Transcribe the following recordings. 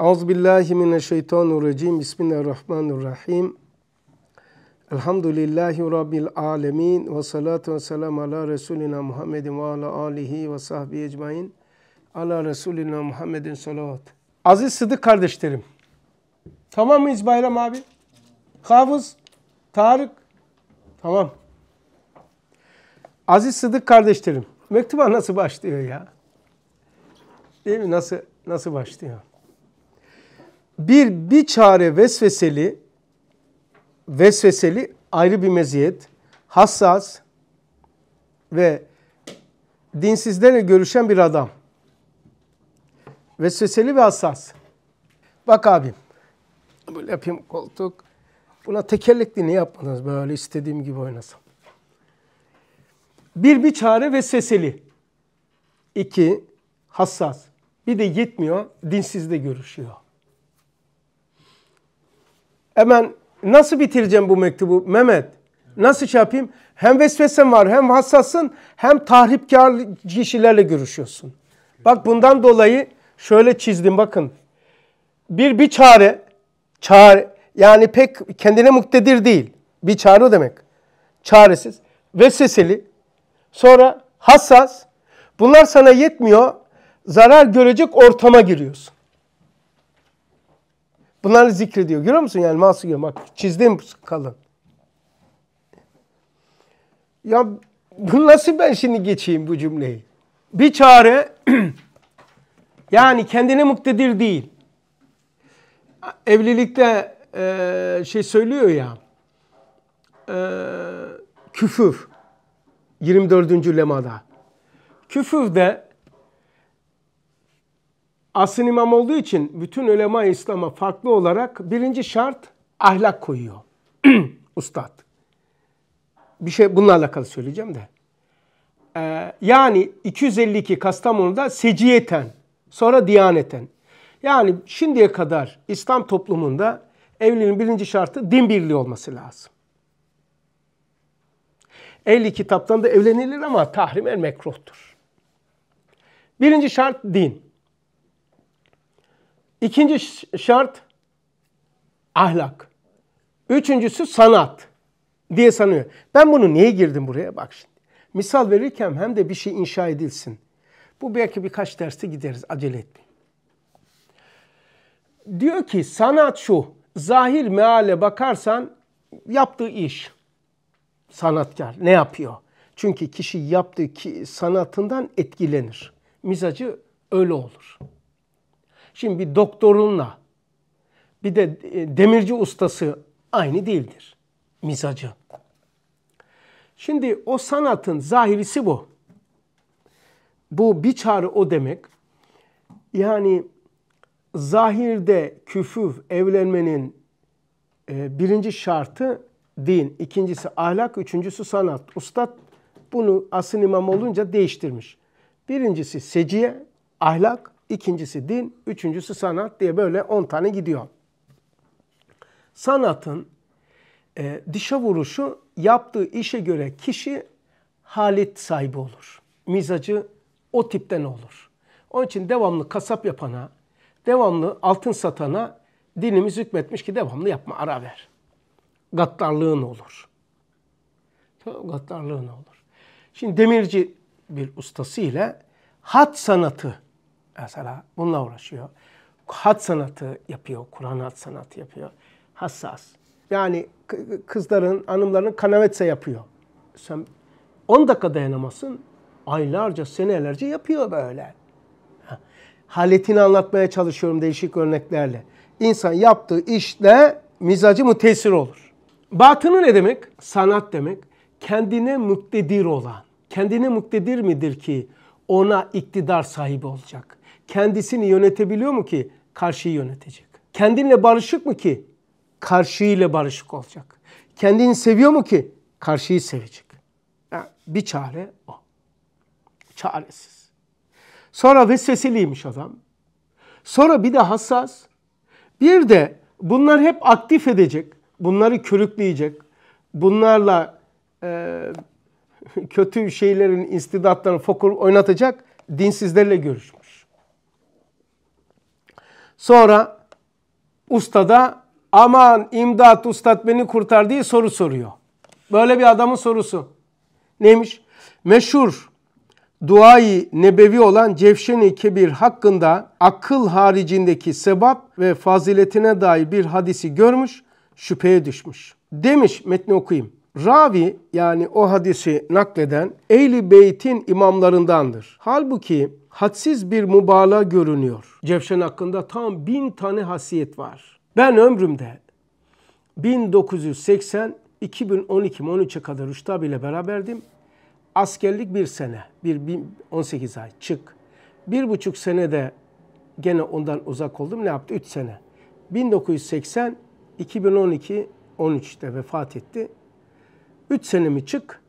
Euzubillahimineşşeytanirracim. Bismillahirrahmanirrahim. Elhamdülillahi Rabbil alemin. Ve salatu ve selamu ala Resulina Muhammedin ve ala alihi ve sahbihi ecmain. Ala Resulina Muhammedin salavat. Aziz Sıdık kardeşlerim. Tamam mıyız Bayram abi? Hafız, Tarık. Tamam. Aziz Sıdık kardeşlerim. Mektuba nasıl başlıyor ya? Değil mi? Nasıl, nasıl başlıyor? bir bir çare vesveseli vesveseli ayrı bir meziyet, hassas ve dinsizlerle görüşen bir adam. Vesveseli ve hassas. Bak abim, böyle yapayım koltuk. Buna tekerlekli ne yapmadınız böyle istediğim gibi oynasam? Bir bir çare vesveseli. İki, hassas. Bir de yetmiyor, dinsiz de görüşüyor. Hemen nasıl bitireceğim bu mektubu Mehmet? Nasıl şey yapayım? Hem vesvesen var hem hassasın hem tahripkar kişilerle görüşüyorsun. Bak bundan dolayı şöyle çizdim bakın. Bir bir çare, çare yani pek kendine muktedir değil. Bir çare o demek. Çaresiz, vesveseli, sonra hassas. Bunlar sana yetmiyor. Zarar görecek ortama giriyorsun. Bunları zikrediyor. Görüyor musun? Yani nasıl görüyor? Bak çizdim kalın. Ya bu nasıl ben şimdi geçeyim bu cümleyi? Bir çare yani kendine muktedir değil. Evlilikte e, şey söylüyor ya e, küfür 24. lemada. Küfür de Asıl imam olduğu için bütün ulema İslam'a farklı olarak birinci şart ahlak koyuyor. Ustad. Bir şey bununla alakalı söyleyeceğim de. Ee, yani 252 Kastamonu'da seciyeten, sonra diyaneten. Yani şimdiye kadar İslam toplumunda evliliğin birinci şartı din birliği olması lazım. Ehli kitaptan da evlenilir ama tahrim el mekruhtur. Birinci şart din. İkinci şart ahlak. Üçüncüsü sanat diye sanıyor. Ben bunu niye girdim buraya? Bak şimdi. Misal verirken hem de bir şey inşa edilsin. Bu belki birkaç derste gideriz. Acele etmeyin. Diyor ki sanat şu. Zahir meale bakarsan yaptığı iş. Sanatkar ne yapıyor? Çünkü kişi yaptığı ki sanatından etkilenir. Mizacı öyle olur. Şimdi bir doktorunla bir de e, demirci ustası aynı değildir mizacı. Şimdi o sanatın zahirisi bu. Bu bir çağrı o demek. Yani zahirde küfür evlenmenin e, birinci şartı din, ikincisi ahlak, üçüncüsü sanat. Ustad bunu asıl imam olunca değiştirmiş. Birincisi seciye, ahlak ikincisi din, üçüncüsü sanat diye böyle 10 tane gidiyor. Sanatın e, dişe vuruşu yaptığı işe göre kişi halit sahibi olur. Mizacı o tipten olur. Onun için devamlı kasap yapana, devamlı altın satana dinimiz hükmetmiş ki devamlı yapma ara ver. Gaddarlığın olur. Tamam, gaddarlığın olur. Şimdi demirci bir ustası ile hat sanatı mesela bununla uğraşıyor. Hat sanatı yapıyor, Kur'an hat sanatı yapıyor. Hassas. Yani kızların, hanımların kanavetse yapıyor. Sen 10 dakika dayanamasın, aylarca, senelerce yapıyor böyle. Haletini anlatmaya çalışıyorum değişik örneklerle. İnsan yaptığı işle mizacı mütesir olur. Batını ne demek? Sanat demek. Kendine muktedir olan. Kendine muktedir midir ki ona iktidar sahibi olacak? kendisini yönetebiliyor mu ki karşıyı yönetecek? Kendinle barışık mı ki karşıyla barışık olacak? Kendini seviyor mu ki karşıyı sevecek? Yani bir çare o. Çaresiz. Sonra vesveseliymiş adam. Sonra bir de hassas. Bir de bunlar hep aktif edecek. Bunları körükleyecek. Bunlarla e, kötü şeylerin, istidatlarını fokur oynatacak dinsizlerle görüşmüş. Sonra usta da aman imdat ustad beni kurtar diye soru soruyor. Böyle bir adamın sorusu. Neymiş? Meşhur duayı nebevi olan Cevşen-i Kebir hakkında akıl haricindeki sebap ve faziletine dair bir hadisi görmüş, şüpheye düşmüş. Demiş, metni okuyayım. Ravi yani o hadisi nakleden ehl Beyt'in imamlarındandır. Halbuki hadsiz bir mübalağa görünüyor. Cevşen hakkında tam bin tane hasiyet var. Ben ömrümde 1980 2012-13'e kadar Rüştab ile beraberdim. Askerlik bir sene, bir, bir 18 ay çık. Bir buçuk sene de gene ondan uzak oldum. Ne yaptı? Üç sene. 1980, 2012, 13'te vefat etti. 3 senemi çık.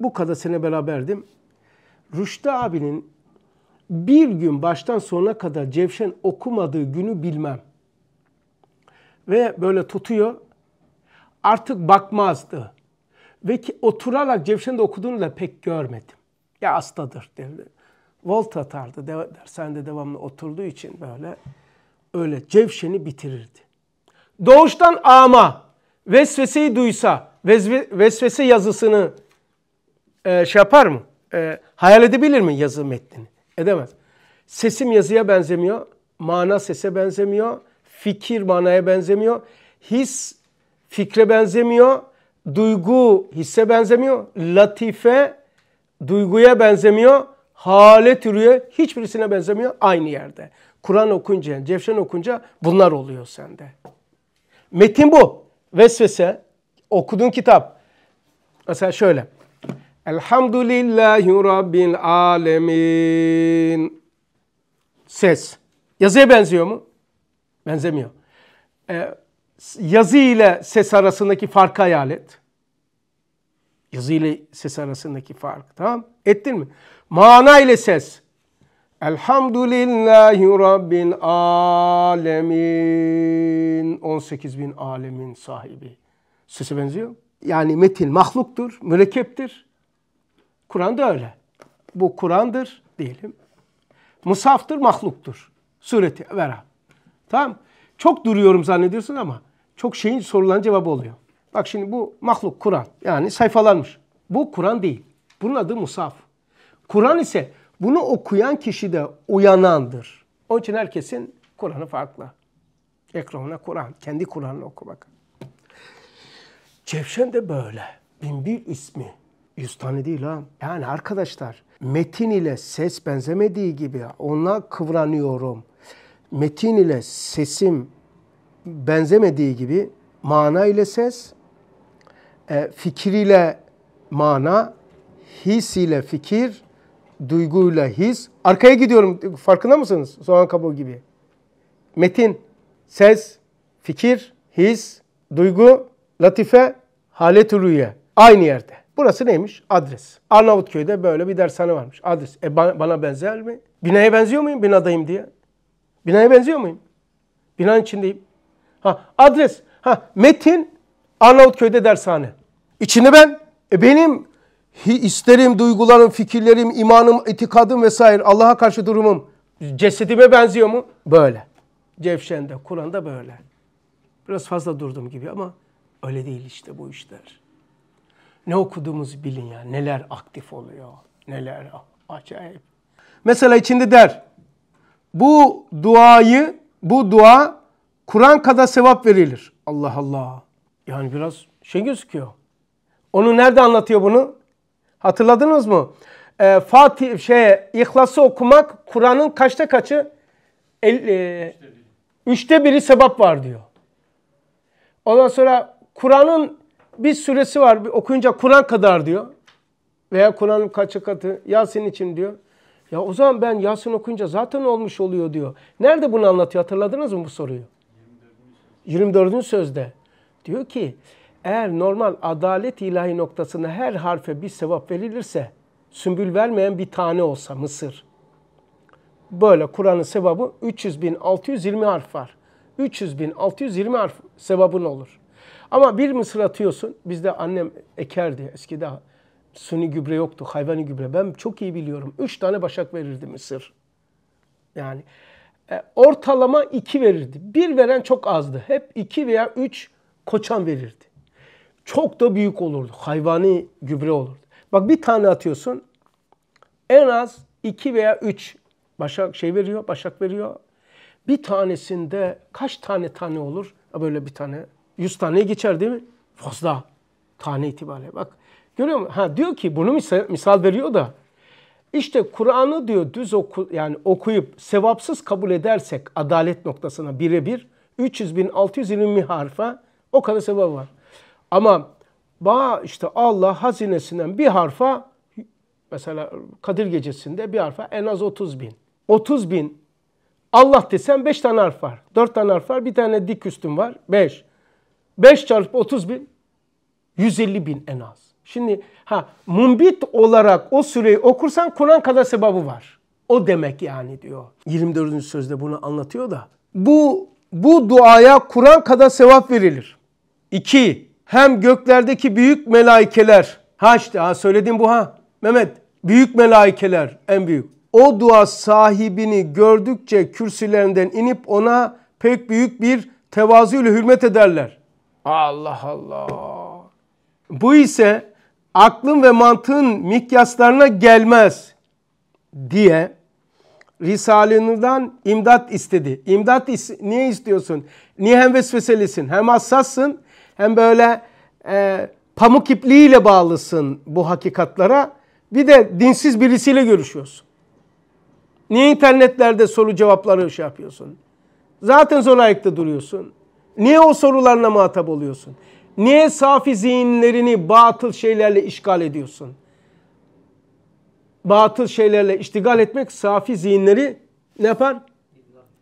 Bu kadar sene beraberdim. Rüştü abinin bir gün baştan sona kadar Cevşen okumadığı günü bilmem. Ve böyle tutuyor. Artık bakmazdı. Ve ki, oturarak Cevşen de okuduğunu da pek görmedim. Ya hastadır derdi. Volt atardı. Sen De, devamlı oturduğu için böyle. Öyle Cevşen'i bitirirdi. Doğuştan ama vesveseyi duysa vesvese yazısını e, şey yapar mı? E, hayal edebilir mi yazı metnini? Edemez. Sesim yazıya benzemiyor. Mana sese benzemiyor. Fikir manaya benzemiyor. His fikre benzemiyor. Duygu hisse benzemiyor. Latife duyguya benzemiyor. Hale türüye hiçbirisine benzemiyor aynı yerde. Kur'an okunca, Cevşen okunca bunlar oluyor sende. Metin bu. Vesvese, Okuduğun kitap. Mesela şöyle. Elhamdülillahi Rabbil alemin. Ses. Yazıya benziyor mu? Benzemiyor. Ee, yazı ile ses arasındaki farkı hayal et. Yazı ile ses arasındaki fark. Tamam. Ettin mi? Mana ile ses. Elhamdülillahi Rabbil alemin. 18 bin alemin sahibi. Sesi benziyor. Yani metil mahluktur, mürekkeptir. Kur'an da öyle. Bu Kur'an'dır diyelim. Musaftır, mahluktur. Sureti, vera. Tamam Çok duruyorum zannediyorsun ama çok şeyin sorulan cevabı oluyor. Bak şimdi bu mahluk Kur'an. Yani sayfalanmış. Bu Kur'an değil. Bunun adı musaf. Kur'an ise bunu okuyan kişi de uyanandır. Onun için herkesin Kur'an'ı farklı. Ekranına Kur'an. Kendi Kur'an'ını oku bak. Cevşen de böyle. Binbir ismi. Yüz tane değil ha. Yani arkadaşlar metin ile ses benzemediği gibi ona kıvranıyorum. Metin ile sesim benzemediği gibi mana ile ses, e, fikir ile mana, his ile fikir, duyguyla his. Arkaya gidiyorum farkında mısınız? Soğan kabuğu gibi. Metin, ses, fikir, his, duygu, latife, Haletulu'ya aynı yerde. Burası neymiş? Adres. Arnavutköy'de böyle bir dershane varmış. Adres. E bana, bana benzer mi? Binaya benziyor muyum binadayım diye? Binaya benziyor muyum? Binanın içindeyim. Ha adres. Ha Metin Arnavutköy'de dershane. İçinde ben. E benim isterim, duygularım, fikirlerim, imanım, itikadım vesaire Allah'a karşı durumum cesedime benziyor mu? Böyle. Cevşen'de, Kur'an'da böyle. Biraz fazla durdum gibi ama Öyle değil işte bu işler. Ne okuduğumuz bilin ya. Neler aktif oluyor. Neler acayip. Mesela içinde der. Bu duayı, bu dua Kur'an kadar sevap verilir. Allah Allah. Yani biraz şey gözüküyor. Onu nerede anlatıyor bunu? Hatırladınız mı? Ee, Fatih şeye İhlas'ı okumak Kur'an'ın kaçta kaçı? El, e, üçte biri sebap var diyor. Ondan sonra Kur'an'ın bir süresi var. Bir okuyunca Kur'an kadar diyor. Veya Kur'an'ın kaçı katı Yasin için diyor. Ya o zaman ben Yasin okuyunca zaten olmuş oluyor diyor. Nerede bunu anlatıyor? Hatırladınız mı bu soruyu? 24. sözde. Diyor ki eğer normal adalet ilahi noktasına her harfe bir sevap verilirse sümbül vermeyen bir tane olsa Mısır. Böyle Kur'an'ın sevabı 300.620 harf var. 300.620 harf sevabın olur. Ama bir mısır atıyorsun. Bizde annem ekerdi eskide. Suni gübre yoktu, hayvani gübre. Ben çok iyi biliyorum. Üç tane başak verirdi mısır. Yani e, ortalama iki verirdi. Bir veren çok azdı. Hep iki veya üç koçan verirdi. Çok da büyük olurdu. Hayvani gübre olurdu. Bak bir tane atıyorsun. En az iki veya üç başak şey veriyor, başak veriyor. Bir tanesinde kaç tane tane olur? Böyle bir tane 100 tane geçer değil mi? Fazla. Tane itibariyle bak. Görüyor musun? Ha, diyor ki bunu misal, misal veriyor da işte Kur'an'ı diyor düz oku, yani okuyup sevapsız kabul edersek adalet noktasına birebir 300 bin 620 harfa o kadar sevap var. Ama ba işte Allah hazinesinden bir harfa mesela Kadir gecesinde bir harfa en az 30 bin. 30 bin Allah desen 5 tane harf var. 4 tane harf var. Bir tane dik üstün var. 5. 5 çarpı 30 bin 150 bin en az. Şimdi ha mumbit olarak o süreyi okursan Kur'an kadar sevabı var. O demek yani diyor. 24. sözde bunu anlatıyor da. Bu bu duaya Kur'an kadar sevap verilir. 2. Hem göklerdeki büyük melaikeler. Ha işte ha söylediğim bu ha. Mehmet büyük melaikeler en büyük. O dua sahibini gördükçe kürsülerinden inip ona pek büyük bir tevazuyla hürmet ederler. Allah Allah. Bu ise aklın ve mantığın mikyaslarına gelmez diye Risale'nden imdat istedi. İmdat is niye istiyorsun? Niye hem vesveselisin, hem hassassın, hem böyle e, pamuk ipliğiyle bağlısın bu hakikatlara. Bir de dinsiz birisiyle görüşüyorsun. Niye internetlerde soru cevapları şey yapıyorsun? Zaten zor ayakta duruyorsun. Niye o sorularla muhatap oluyorsun? Niye safi zihinlerini batıl şeylerle işgal ediyorsun? Batıl şeylerle iştigal etmek safi zihinleri ne yapar?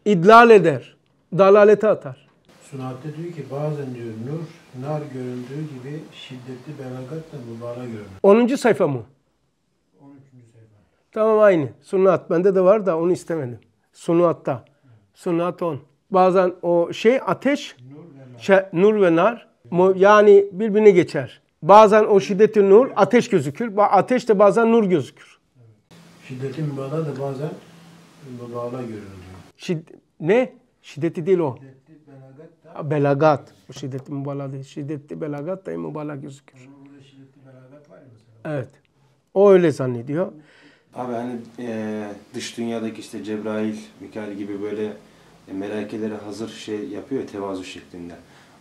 İdlal eder. Dalalete atar. Sunatte diyor ki bazen diyor nur, nar göründüğü gibi şiddetli belagatla mübala görünür. 10. sayfa mı? 13. sayfa. Tamam aynı. Sunnat bende de var da onu istemedim. Sunatta. Sunat 10 bazen o şey ateş nur ve nar, yani birbirine geçer. Bazen o şiddeti nur ateş gözükür. Ateş de bazen nur gözükür. Şiddeti mübalağa da bazen mübalağa görülüyor. Şid ne? Şiddeti değil o. Şiddeti belagat. Belagat. O şiddeti mübalağa değil. Şiddeti belagat da mübalağa gözükür. Şiddeti belagat var mesela. Evet. O öyle zannediyor. Abi hani e, dış dünyadaki işte Cebrail, Mikail gibi böyle e, melekelere hazır şey yapıyor tevazu şeklinde.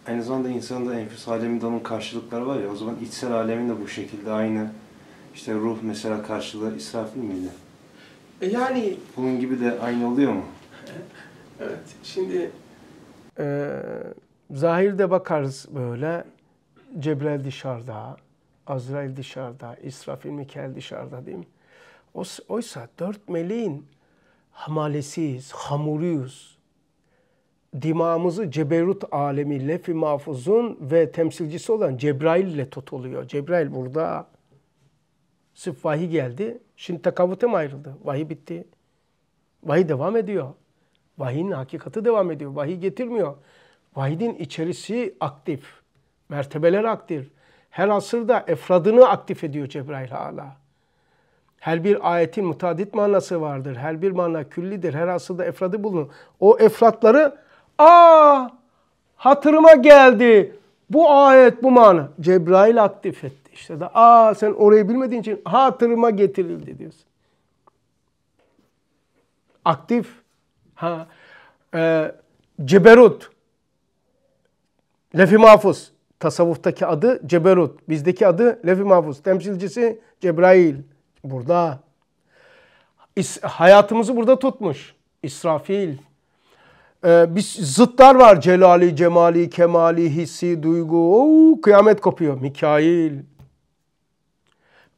Aynı zamanda insanın da enfes aleminde onun karşılıkları var ya o zaman içsel alemin bu şekilde aynı işte ruh mesela karşılığı israfil miydi? E, yani bunun gibi de aynı oluyor mu? evet. Şimdi e, zahirde bakarız böyle cebrel dışarıda, Azrail dışarıda, İsrafil Mikail dışarıda değil mi? Oysa dört meleğin hamalesiyiz, hamuruyuz dimağımızı ceberut alemi lefi mahfuzun ve temsilcisi olan Cebrail ile tutuluyor. Cebrail burada sırf vahiy geldi. Şimdi tekavvüte mi ayrıldı? Vahiy bitti. Vahiy devam ediyor. Vahiy'in hakikati devam ediyor. Vahiy getirmiyor. Vahiy'in içerisi aktif. Mertebeler aktif. Her asırda efradını aktif ediyor Cebrail hala. Her bir ayetin mutadit manası vardır. Her bir mana küllidir. Her asırda efradı bulunur. O efratları Aa hatırıma geldi. Bu ayet bu mana. Cebrail aktif etti işte. Da, Aa sen orayı bilmediğin için hatırıma getirildi diyorsun. Aktif. Ha. Ee, ceberut. Lefi mahfuz. Tasavvuftaki adı Ceberut. Bizdeki adı Lefi Mahfuz. Temsilcisi Cebrail. Burada. İs hayatımızı burada tutmuş. İsrafil. Ee, bir zıtlar var. Celali, cemali, kemali, hissi, duygu. Oo, kıyamet kopuyor. Mikail.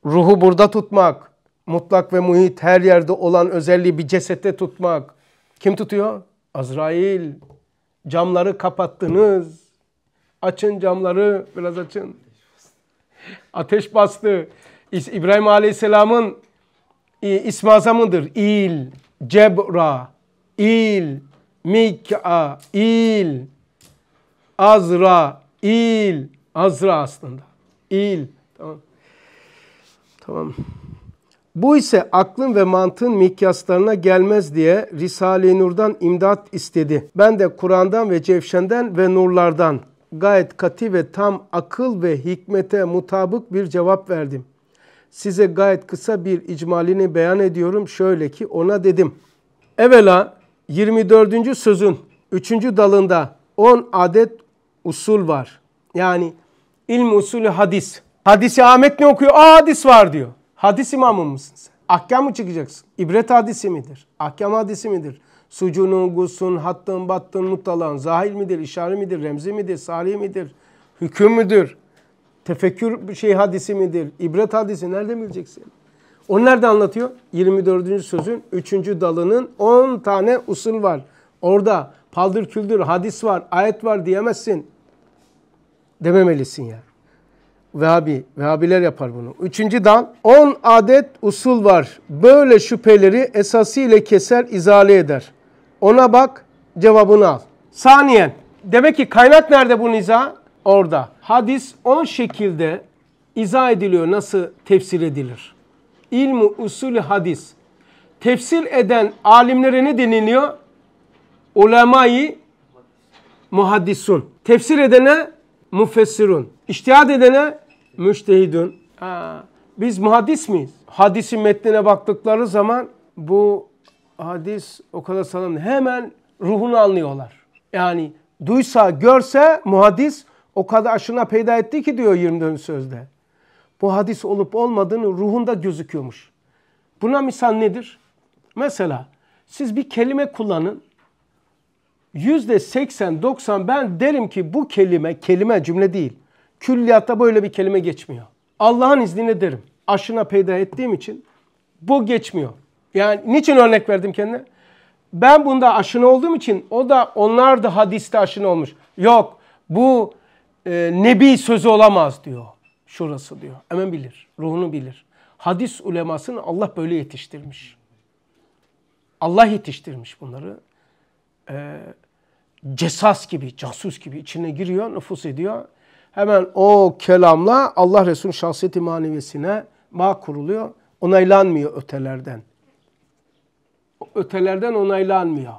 Ruhu burada tutmak. Mutlak ve muhit her yerde olan özelliği bir cesette tutmak. Kim tutuyor? Azrail. Camları kapattınız. Açın camları. Biraz açın. Ateş bastı. İbrahim Aleyhisselam'ın İsmi Azam'ıdır. İl, Cebra, İl, Mikail, Azra, il, Azra aslında. İl, tamam. Tamam. Bu ise aklın ve mantığın mikyaslarına gelmez diye Risale-i Nur'dan imdat istedi. Ben de Kur'an'dan ve Cevşen'den ve Nurlardan gayet kati ve tam akıl ve hikmete mutabık bir cevap verdim. Size gayet kısa bir icmalini beyan ediyorum. Şöyle ki ona dedim. Evvela 24. sözün 3. dalında 10 adet usul var. Yani ilm usulü hadis. Hadisi Ahmet ne okuyor? Aa hadis var diyor. Hadis imamı mısın sen? Ahkam mı çıkacaksın? İbret hadisi midir? Ahkam hadisi midir? Sucunun, gusun, hattın, battın, muttalağın, zahil midir, işare midir, remzi midir, salih midir, hüküm müdür? Tefekkür şey hadisi midir? İbret hadisi nerede bileceksin? Onu nerede anlatıyor? 24. sözün 3. dalının 10 tane usul var. Orada paldır küldür hadis var, ayet var diyemezsin. Dememelisin ya. Vehhabi, Vehhabiler yapar bunu. Üçüncü dal, 10 adet usul var. Böyle şüpheleri esasıyla keser, izale eder. Ona bak, cevabını al. Saniyen, demek ki kaynak nerede bu niza? Orada. Hadis 10 şekilde izah ediliyor, nasıl tefsir edilir ilmu usul hadis. Tefsir eden alimlere ne deniliyor? Ulemayı muhaddisun. Tefsir edene mufessirun. İçtihad edene müştehidun. Ha, biz muhaddis miyiz? Hadisin metnine baktıkları zaman bu hadis o kadar sanırım hemen ruhunu anlıyorlar. Yani duysa, görse muhaddis o kadar aşına peyda etti ki diyor 24. sözde bu hadis olup olmadığını ruhunda gözüküyormuş. Buna misal nedir? Mesela siz bir kelime kullanın. Yüzde seksen, doksan ben derim ki bu kelime, kelime cümle değil. Külliyatta böyle bir kelime geçmiyor. Allah'ın izniyle derim. Aşına peyda ettiğim için bu geçmiyor. Yani niçin örnek verdim kendine? Ben bunda aşina olduğum için o da onlar da hadiste aşina olmuş. Yok bu e, nebi sözü olamaz diyor şurası diyor. Hemen bilir. Ruhunu bilir. Hadis ulemasını Allah böyle yetiştirmiş. Allah yetiştirmiş bunları. Ee, cesas gibi, casus gibi içine giriyor, nüfus ediyor. Hemen o kelamla Allah Resulü'nün şahsiyeti maneviyesine bağ kuruluyor. Onaylanmıyor ötelerden. Ötelerden onaylanmıyor.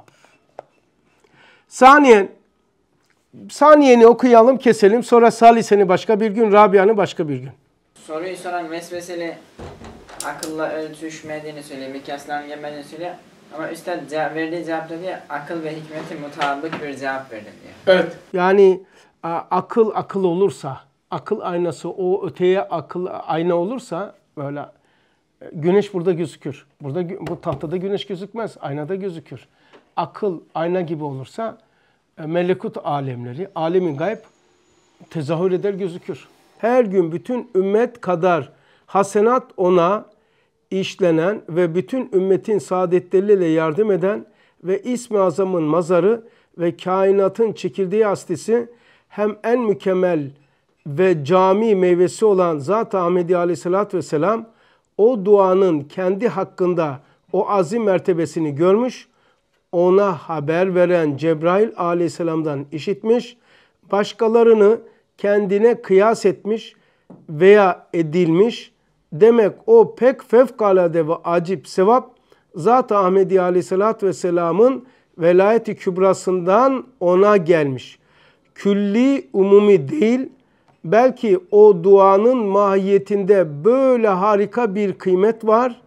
Saniyen saniyeni okuyalım keselim sonra Salise'ni başka bir gün Rabia'nı başka bir gün. Soruyu soran vesveseli akılla ölçüşmediğini söylüyor, mikasların gelmediğini söylüyor. Ama üstad cevap, verdiği cevapta diyor akıl ve hikmeti mutabık bir cevap verdi diyor. Evet. Yani akıl akıl olursa, akıl aynası o öteye akıl ayna olursa böyle e, güneş burada gözükür. Burada bu tahtada güneş gözükmez, aynada gözükür. Akıl ayna gibi olursa e, melekut alemleri, alemin gayb tezahür eder gözükür. Her gün bütün ümmet kadar hasenat ona işlenen ve bütün ümmetin saadetleriyle yardım eden ve ismi azamın mazarı ve kainatın çekirdeği hastisi hem en mükemmel ve cami meyvesi olan Zat-ı Ahmedi Aleyhisselatü Vesselam o duanın kendi hakkında o azim mertebesini görmüş ona haber veren Cebrail aleyhisselamdan işitmiş, başkalarını kendine kıyas etmiş veya edilmiş. Demek o pek fevkalade ve acip sevap Zat-ı Ahmedi aleyhissalatü vesselamın velayeti kübrasından ona gelmiş. Külli umumi değil, belki o duanın mahiyetinde böyle harika bir kıymet var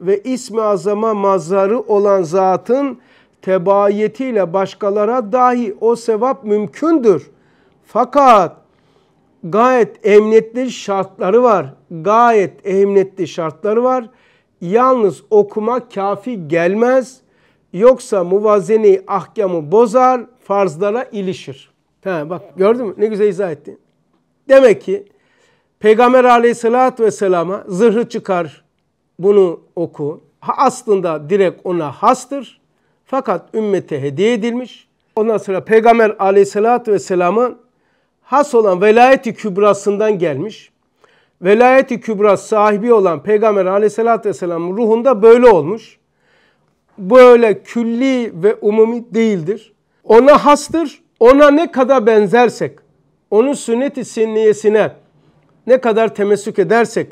ve ismi azama mazarı olan zatın tebayetiyle başkalara dahi o sevap mümkündür. Fakat gayet emniyetli şartları var. Gayet emniyetli şartları var. Yalnız okuma kafi gelmez. Yoksa muvazeni ahkamı bozar, farzlara ilişir. He, bak gördün mü ne güzel izah etti. Demek ki Peygamber aleyhissalatü vesselama zırhı çıkar bunu oku. aslında direkt ona hastır. Fakat ümmete hediye edilmiş. Ondan sonra Peygamber aleyhissalatü vesselamın has olan velayeti kübrasından gelmiş. Velayeti kübra sahibi olan Peygamber aleyhissalatü vesselamın ruhunda böyle olmuş. Böyle külli ve umumi değildir. Ona hastır. Ona ne kadar benzersek, onun sünnet-i sinniyesine ne kadar temessük edersek,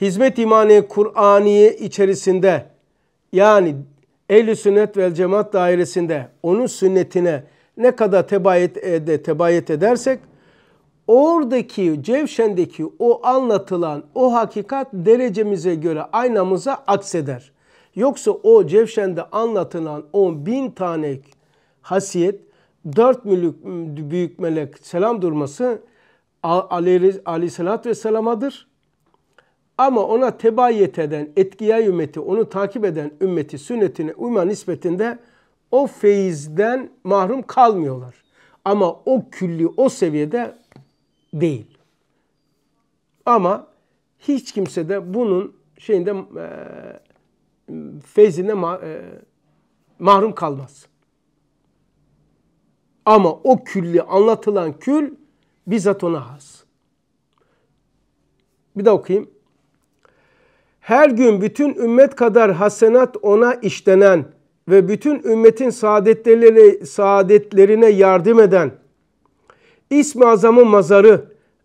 hizmet imani Kur'aniye içerisinde yani Ehl-i sünnet ve cemaat dairesinde onun sünnetine ne kadar tebayet, ede, tebayet edersek oradaki Cevşen'deki o anlatılan o hakikat derecemize göre aynamıza akseder. Yoksa o Cevşen'de anlatılan o bin tane hasiyet, dört mülük, büyük melek selam durması Ali Ali ve vesselamadır. Ama ona tebayet eden, etkiya ümmeti, onu takip eden ümmeti sünnetine uyma nispetinde o feyizden mahrum kalmıyorlar. Ama o külli, o seviyede değil. Ama hiç kimse de bunun şeyinde e, e mahrum kalmaz. Ama o külli, anlatılan kül bizzat ona has. Bir daha okuyayım her gün bütün ümmet kadar hasenat ona işlenen ve bütün ümmetin saadetleri, saadetlerine yardım eden, İsmi azamın mazarı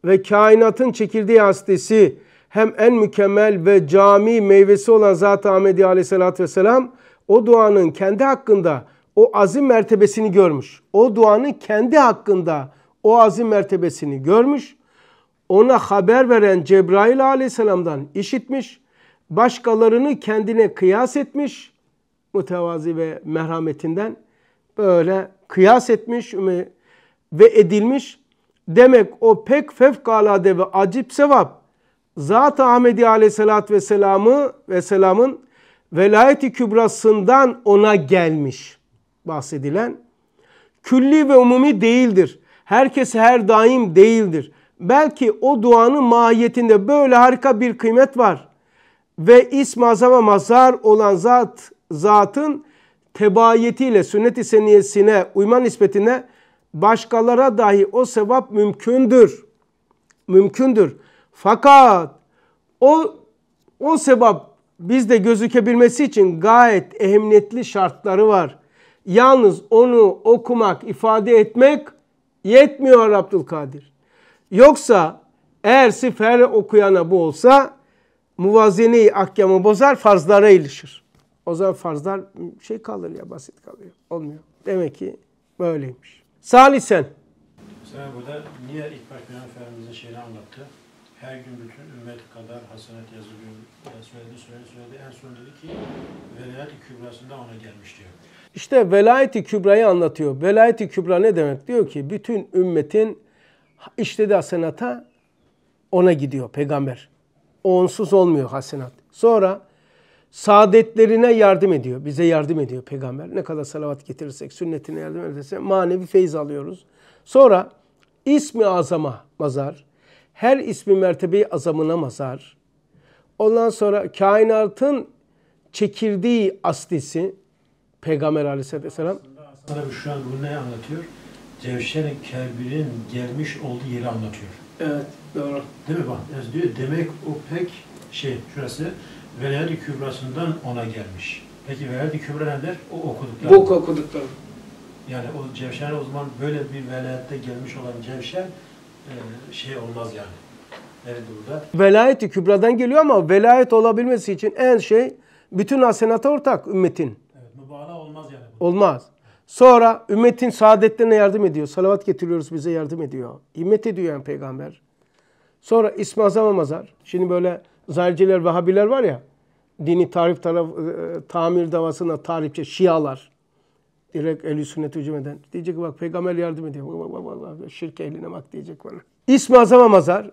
ve kainatın çekirdeği hastesi, hem en mükemmel ve cami meyvesi olan Zat-ı Ahmedi aleyhissalatü vesselam, o duanın kendi hakkında o azim mertebesini görmüş. O duanın kendi hakkında o azim mertebesini görmüş. Ona haber veren Cebrail aleyhisselamdan işitmiş başkalarını kendine kıyas etmiş mütevazi ve merhametinden böyle kıyas etmiş ve edilmiş. Demek o pek fevkalade ve acip sevap Zat-ı Ahmedi Aleyhisselatü Vesselam'ı ve selamın velayeti kübrasından ona gelmiş bahsedilen külli ve umumi değildir. Herkes her daim değildir. Belki o duanın mahiyetinde böyle harika bir kıymet var ve ism azama mazhar olan zat zatın tebayetiyle sünnet-i seniyesine uyma nispetine başkalara dahi o sevap mümkündür. Mümkündür. Fakat o o sebap bizde gözükebilmesi için gayet ehemmiyetli şartları var. Yalnız onu okumak, ifade etmek yetmiyor Abdülkadir. Yoksa eğer sifer okuyana bu olsa muvazene-i ahkamı bozar, farzlara ilişir. O zaman farzlar şey kalır ya basit kalıyor. Olmuyor. Demek ki böyleymiş. Salisen. Mesela burada niye ilk başta Efendimiz'e şeyini anlattı? Her gün bütün ümmet kadar hasenet yazılıyor. Yani söyledi, söyledi, söyledi. En son dedi ki velayet-i kübrasında ona gelmiş diyor. İşte velayet-i kübrayı anlatıyor. Velayet-i kübra ne demek? Diyor ki bütün ümmetin işte de hasenata ona gidiyor peygamber onsuz olmuyor hasenat. Sonra saadetlerine yardım ediyor. Bize yardım ediyor peygamber. Ne kadar salavat getirirsek, sünnetine yardım edersek manevi feyz alıyoruz. Sonra ismi azama mazar. Her ismi mertebeyi azamına mazar. Ondan sonra kainatın çekirdiği aslisi Peygamber aleyhisselam. Aslında Aslında şu an bunu ne anlatıyor? Cevşen-i Kerbil'in gelmiş olduğu yeri anlatıyor. Evet. Doğru. Değil mi bak? Yani diyor, demek o pek şey şurası velayet-i kübrasından ona gelmiş. Peki velayet-i kübra nedir? O okudukları. Bu okudukları. Yani o Cevşen o zaman böyle bir velayette gelmiş olan Cevşen e, şey olmaz yani. Nerede burada? Velayet-i kübradan geliyor ama velayet olabilmesi için en şey bütün hasenata ortak ümmetin. Evet, mübala olmaz yani. Burada. Olmaz. Sonra ümmetin saadetlerine yardım ediyor. Salavat getiriyoruz bize yardım ediyor. Himmet ediyor yani peygamber. Sonra İsmi Azam Mazar. Şimdi böyle Zahirciler, Vehhabiler var ya. Dini tarif taraf, e, tamir davasına tarifçe Şialar. Direkt eli sünnet hücum eden. Diyecek bak peygamber yardım ediyor. Bak, bak, bak, bak, şirk ehline bak diyecek bana. İsmi Azam Mazar.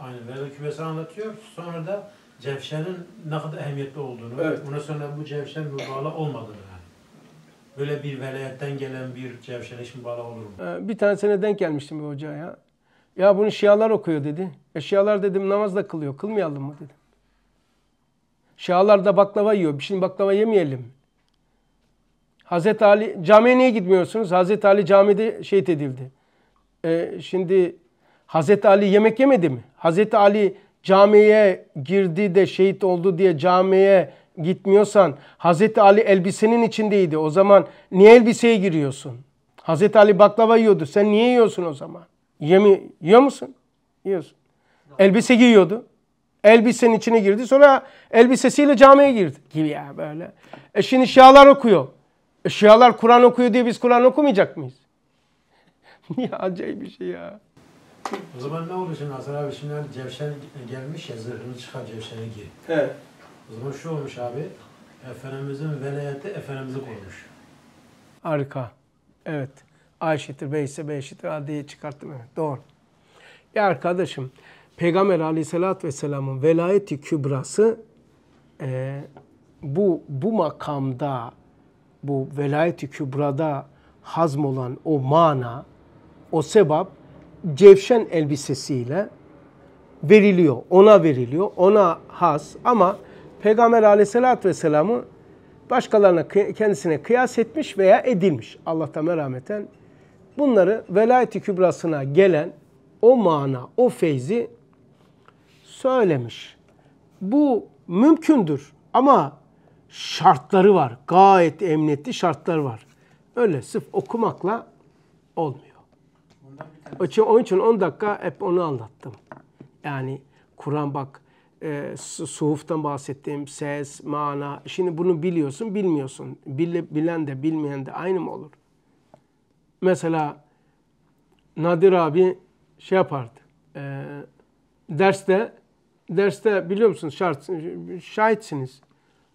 Aynen. Velil kümesi anlatıyor. Sonra da Cevşen'in ne kadar ehemmiyetli olduğunu, evet. ondan sonra bu Cevşen mübala olmadığını. Böyle bir velayetten gelen bir cevşeleşme bana olur mu? Ee, bir tanesine denk gelmiştim bir hocaya. Ya. ya bunu Şialar okuyor dedi. E Şialar dedim namaz da kılıyor. Kılmayalım mı dedim. Şialar da baklava yiyor. Şimdi baklava yemeyelim. Hazreti Ali camiye niye gitmiyorsunuz? Hazreti Ali camide şehit edildi. E, şimdi Hazreti Ali yemek yemedi mi? Hazreti Ali camiye girdi de şehit oldu diye camiye gitmiyorsan Hazreti Ali elbisenin içindeydi. O zaman niye elbiseye giriyorsun? Hazreti Ali baklava yiyordu. Sen niye yiyorsun o zaman? Yemi yiyor musun? Yiyorsun. Elbise giyiyordu. Elbisenin içine girdi. Sonra elbisesiyle camiye girdi gibi ya böyle. E şimdi Şialar okuyor. E Şialar Kur'an okuyor diye biz Kur'an okumayacak mıyız? Niye acayip bir şey ya. O zaman ne oluyor şimdi Hasan abi şimdi Cevşen gelmiş ya zırhını çıkar Cevşen'e gir. Evet. O zaman şu olmuş abi. Efendimizin velayeti Efendimiz'i korumuş. Harika. Evet. Ayşe'tir, Beyse, Beyşe'tir, Adiye çıkarttım. Evet, doğru. Ya arkadaşım, Peygamber aleyhissalatü vesselamın velayeti kübrası e, bu, bu makamda, bu velayeti kübrada hazm olan o mana, o sebap cevşen elbisesiyle veriliyor, ona veriliyor, ona has ama Peygamber aleyhissalatü vesselam'ı başkalarına kendisine kıyas etmiş veya edilmiş. Allah'ta merhameten bunları velayeti kübrasına gelen o mana, o feyzi söylemiş. Bu mümkündür ama şartları var. Gayet emniyetli şartları var. Öyle sırf okumakla olmuyor. Onun için 10 dakika hep onu anlattım. Yani Kur'an bak e, suhuftan bahsettiğim ses, mana. Şimdi bunu biliyorsun, bilmiyorsun. bilen de bilmeyen de aynı mı olur? Mesela Nadir abi şey yapardı. E, derste derste biliyor musunuz şart şahitsiniz.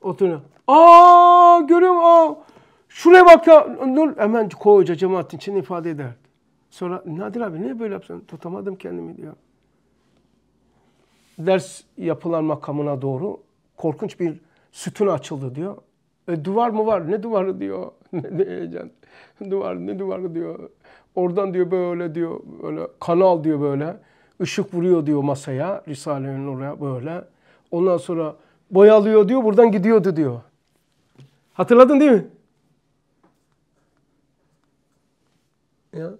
Oturuyor. Aa görüyorum aa. Şuraya bak ya. Dur, hemen koca cemaatin için ifade eder. Sonra Nadir abi niye böyle yapsın? Tutamadım kendimi diyor ders yapılan makamına doğru korkunç bir sütun açıldı diyor. E, duvar mı var? Ne duvarı diyor. ne, ne heyecan. Duvar ne duvarı diyor. Oradan diyor böyle diyor. Böyle kanal diyor böyle. Işık vuruyor diyor masaya. Risale'nin oraya böyle. Ondan sonra boyalıyor diyor. Buradan gidiyordu diyor. Hatırladın değil mi? Ya.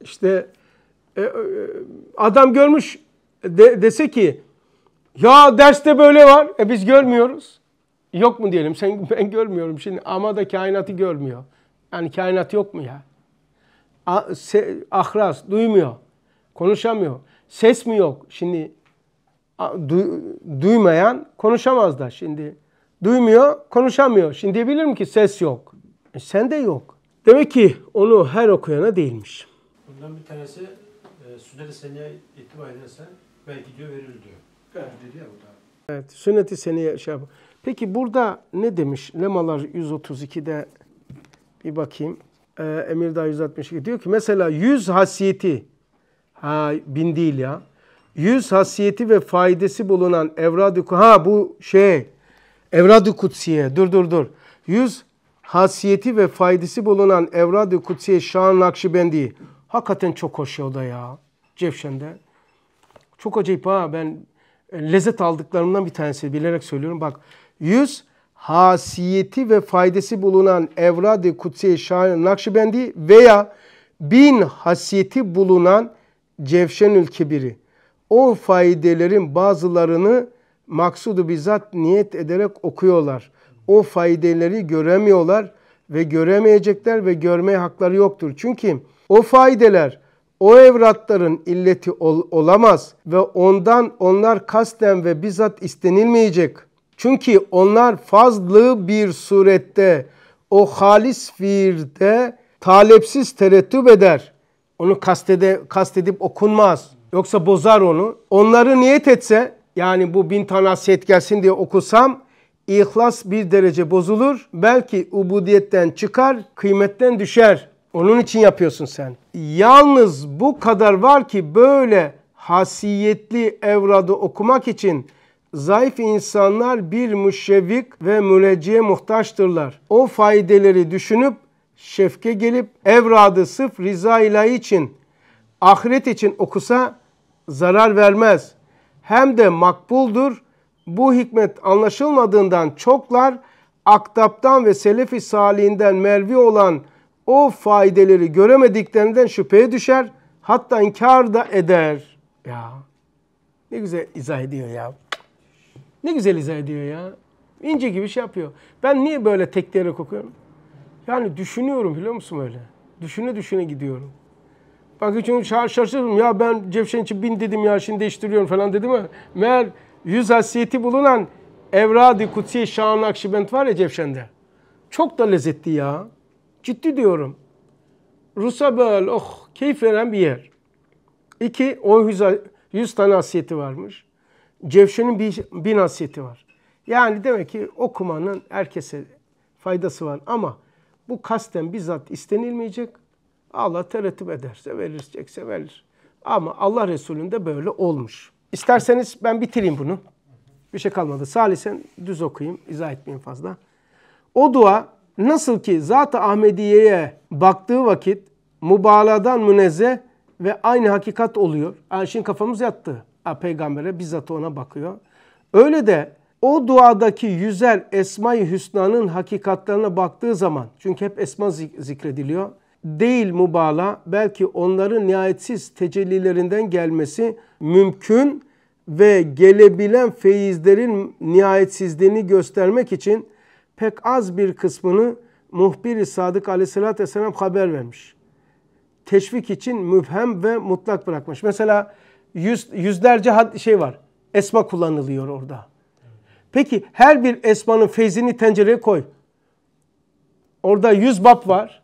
İşte e, e, adam görmüş de, dese ki ya derste böyle var. E biz görmüyoruz. Yok mu diyelim? Sen ben görmüyorum şimdi ama da kainatı görmüyor. Yani kainat yok mu ya? A, se, ahras duymuyor. Konuşamıyor. Ses mi yok? Şimdi du, duymayan konuşamaz da şimdi. Duymuyor, konuşamıyor. Şimdi diyebilirim ki ses yok. E, de yok. Demek ki onu her okuyana değilmiş. Bundan bir tanesi sünnet-i seneye ittiba edersen belki diyor verilir diyor. Evet. Dedi ya bu da. Evet, sünnet-i seneye şey yap. Peki burada ne demiş? Lemalar 132'de bir bakayım. Ee, Emirdağ 162 diyor ki mesela 100 hasiyeti ha bin değil ya. 100 hasiyeti ve faydası bulunan evradı ha bu şey evradı kutsiye dur dur dur. 100 hasiyeti ve faydası bulunan evradı kutsiye şan Nakşibendi. Hakikaten çok hoş o da ya. Cevşen'de. Çok acayip ha ben e, lezzet aldıklarımdan bir tanesi bilerek söylüyorum. Bak yüz hasiyeti ve faydası bulunan evrad-ı kutsiye şahin Nakşibendi veya bin hasiyeti bulunan Cevşenül Kibiri. O faydelerin bazılarını maksudu bizzat niyet ederek okuyorlar. O faydeleri göremiyorlar ve göremeyecekler ve görmeye hakları yoktur. Çünkü o faydeler o evratların illeti ol, olamaz ve ondan onlar kasten ve bizzat istenilmeyecek. Çünkü onlar fazlı bir surette o halis fiirde talepsiz terettüp eder. Onu kastede, kastedip okunmaz. Yoksa bozar onu. Onları niyet etse yani bu bin tane asiyet gelsin diye okusam İhlas bir derece bozulur. Belki ubudiyetten çıkar, kıymetten düşer. Onun için yapıyorsun sen. Yalnız bu kadar var ki böyle hasiyetli evradı okumak için zayıf insanlar bir müşevvik ve müreciye muhtaçtırlar. O faydeleri düşünüp şefke gelip evradı sırf rıza ilahi için, ahiret için okusa zarar vermez. Hem de makbuldur. Bu hikmet anlaşılmadığından çoklar aktaptan ve selefi salihinden mervi olan o faydeleri göremediklerinden şüpheye düşer. Hatta inkar da eder. Ya ne güzel izah ediyor ya. Ne güzel izah ediyor ya. İnce gibi şey yapıyor. Ben niye böyle tek diyerek okuyorum? Yani düşünüyorum biliyor musun öyle? Düşüne düşüne gidiyorum. Bak hiç şar şaşırdım. Ya ben Cevşen için bin dedim ya şimdi değiştiriyorum falan dedim ama meğer yüz hasiyeti bulunan Evradi Kutsi Şahın Akşibend var ya Cevşen'de. Çok da lezzetli ya. Ciddi diyorum. Rus'a böyle oh keyif veren bir yer. İki, o yüz tane hasiyeti varmış. Cevşen'in bir, bin hasiyeti var. Yani demek ki okumanın herkese faydası var ama bu kasten bizzat istenilmeyecek. Allah tertip ederse verilecekse verir. Ama Allah Resulü'nde böyle olmuş. İsterseniz ben bitireyim bunu. Bir şey kalmadı. Salih sen düz okuyayım, izah etmeyeyim fazla. O dua Nasıl ki Zat-ı Ahmediye'ye baktığı vakit mübaladan müneze ve aynı hakikat oluyor. Yani şimdi kafamız yattı. Ha, peygambere bizzat ona bakıyor. Öyle de o duadaki yüzer Esma-i Hüsna'nın hakikatlerine baktığı zaman, çünkü hep Esma zikrediliyor, değil mübala, belki onların nihayetsiz tecellilerinden gelmesi mümkün ve gelebilen feyizlerin nihayetsizliğini göstermek için pek az bir kısmını muhbir-i sadık aleyhissalatü vesselam haber vermiş. Teşvik için mübhem ve mutlak bırakmış. Mesela yüz, yüzlerce şey var. Esma kullanılıyor orada. Peki her bir esmanın feyzini tencereye koy. Orada yüz bab var.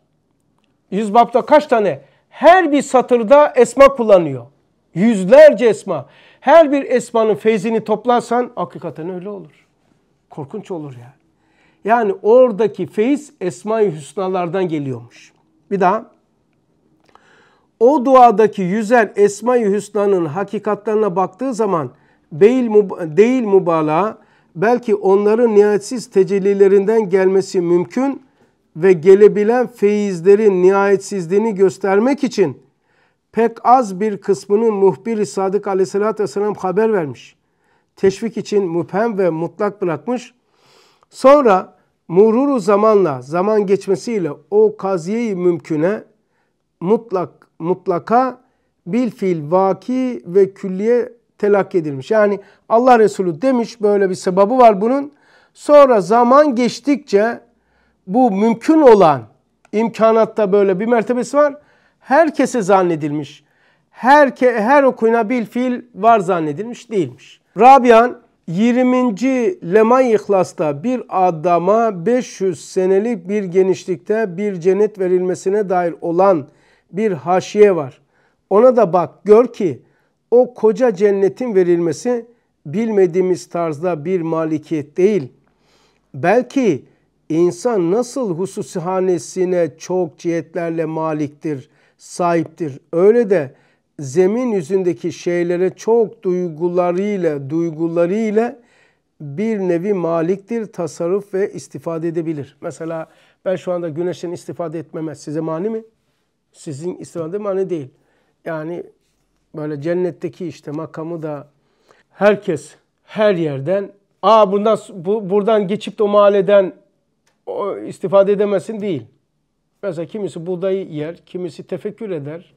Yüz babda kaç tane? Her bir satırda esma kullanıyor. Yüzlerce esma. Her bir esmanın feyzini toplarsan hakikaten öyle olur. Korkunç olur yani. Yani oradaki feyiz Esma-i Hüsnalardan geliyormuş. Bir daha. O duadaki yüzen Esma-i Hüsna'nın hakikatlerine baktığı zaman değil, değil mübalağa belki onların nihayetsiz tecellilerinden gelmesi mümkün ve gelebilen feyizlerin nihayetsizliğini göstermek için pek az bir kısmının muhbir-i Sadık aleyhissalatü vesselam haber vermiş. Teşvik için müphem ve mutlak bırakmış. Sonra mururu zamanla, zaman geçmesiyle o kaziyeyi mümküne mutlak mutlaka bil fiil vaki ve külliye telak edilmiş. Yani Allah Resulü demiş böyle bir sebabı var bunun. Sonra zaman geçtikçe bu mümkün olan imkanatta böyle bir mertebesi var. Herkese zannedilmiş. Her her okuyuna bil fiil var zannedilmiş değilmiş. Rabian 20. Lema İhlas'ta bir adama 500 senelik bir genişlikte bir cennet verilmesine dair olan bir haşiye var. Ona da bak gör ki o koca cennetin verilmesi bilmediğimiz tarzda bir malikiyet değil. Belki insan nasıl hususihanesine çok cihetlerle maliktir, sahiptir. Öyle de zemin yüzündeki şeylere çok duygularıyla duygularıyla bir nevi maliktir, tasarruf ve istifade edebilir. Mesela ben şu anda güneşten istifade etmeme size mani mi? Sizin istifade mani değil. Yani böyle cennetteki işte makamı da herkes her yerden aa bundan bu, buradan geçip de o mahalleden o istifade edemesin değil. Mesela kimisi buğdayı yer, kimisi tefekkür eder,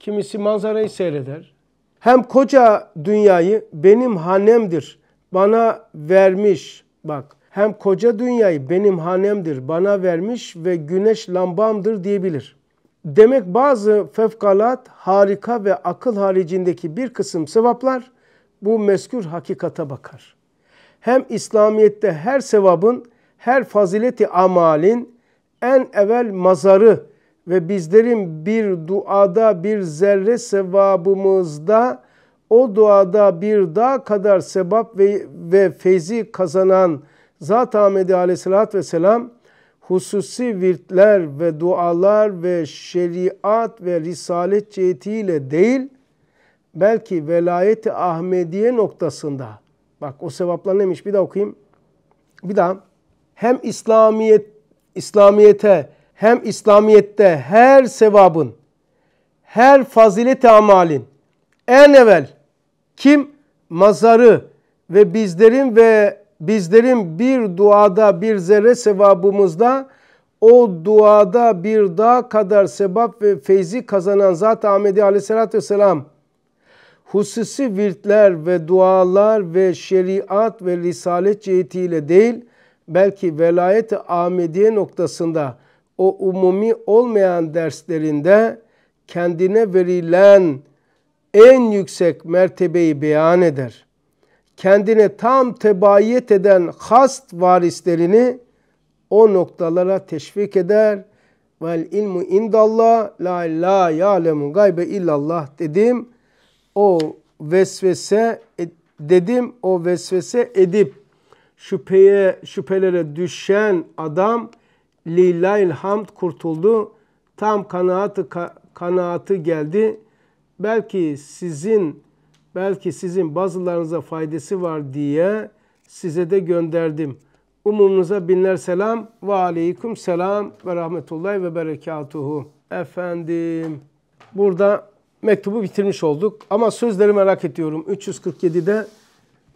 kimisi manzarayı seyreder. Hem koca dünyayı benim hanemdir, bana vermiş. Bak hem koca dünyayı benim hanemdir, bana vermiş ve güneş lambamdır diyebilir. Demek bazı fevkalat, harika ve akıl haricindeki bir kısım sevaplar bu meskür hakikata bakar. Hem İslamiyet'te her sevabın, her fazileti amalin en evvel mazarı ve bizlerin bir duada bir zerre sevabımızda o duada bir dağ kadar sebap ve, ve feyzi kazanan Zat-ı Ahmedi aleyhissalatü vesselam hususi virtler ve dualar ve şeriat ve risalet cihetiyle değil, belki velayeti Ahmediye noktasında. Bak o sevaplar neymiş bir daha okuyayım. Bir daha. Hem İslamiyet, İslamiyete hem İslamiyet'te her sevabın, her fazilet amalin en evvel kim mazarı ve bizlerin ve bizlerin bir duada bir zerre sevabımızda o duada bir dağ kadar sebap ve feyzi kazanan Zat-ı Ahmedi Aleyhisselatü Vesselam hususi virtler ve dualar ve şeriat ve risalet cihetiyle değil belki velayet-i Ahmediye noktasında o umumi olmayan derslerinde kendine verilen en yüksek mertebeyi beyan eder. Kendine tam tebayet eden hast varislerini o noktalara teşvik eder. Vel ilmu indallah la la ya'lemu gaybe illallah dedim. O vesvese dedim o vesvese edip şüpheye şüphelere düşen adam Lillail hamd kurtuldu. Tam kanaatı ka, kanaatı geldi. Belki sizin belki sizin bazılarınıza faydası var diye size de gönderdim. Umumunuza binler selam ve aleyküm selam ve rahmetullahi ve berekatuhu. Efendim burada mektubu bitirmiş olduk ama sözleri merak ediyorum. 347'de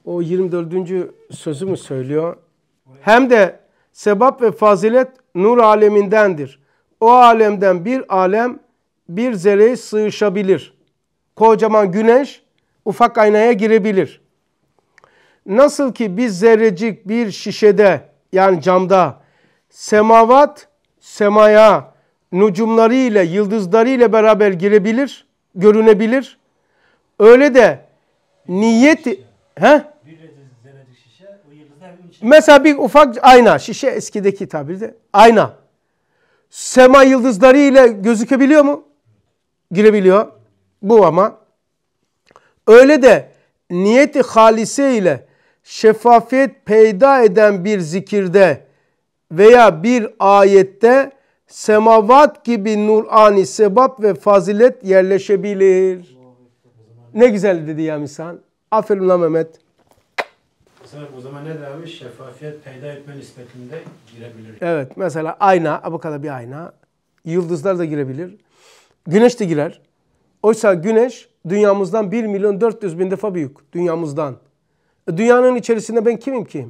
o 24. sözü mü söylüyor? Hem de sebap ve fazilet nur alemindendir. O alemden bir alem bir zerreye sığışabilir. Kocaman güneş ufak aynaya girebilir. Nasıl ki bir zerrecik bir şişede yani camda semavat semaya nucumları ile yıldızları ile beraber girebilir, görünebilir. Öyle de niyet he? Mesela bir ufak ayna, şişe eskideki tabirde ayna. Sema yıldızları ile gözükebiliyor mu? Girebiliyor. Bu ama. Öyle de niyeti halise ile şeffafiyet peyda eden bir zikirde veya bir ayette semavat gibi nurani sebap ve fazilet yerleşebilir. Ne güzel dedi ya misal. Aferin la Mehmet. Mesela o zaman ne abi? Şeffafiyet peyda etme nispetinde girebilir. Evet mesela ayna, abukada bir ayna. Yıldızlar da girebilir. Güneş de girer. Oysa güneş dünyamızdan 1 milyon 400 bin defa büyük. Dünyamızdan. E, dünyanın içerisinde ben kimim ki?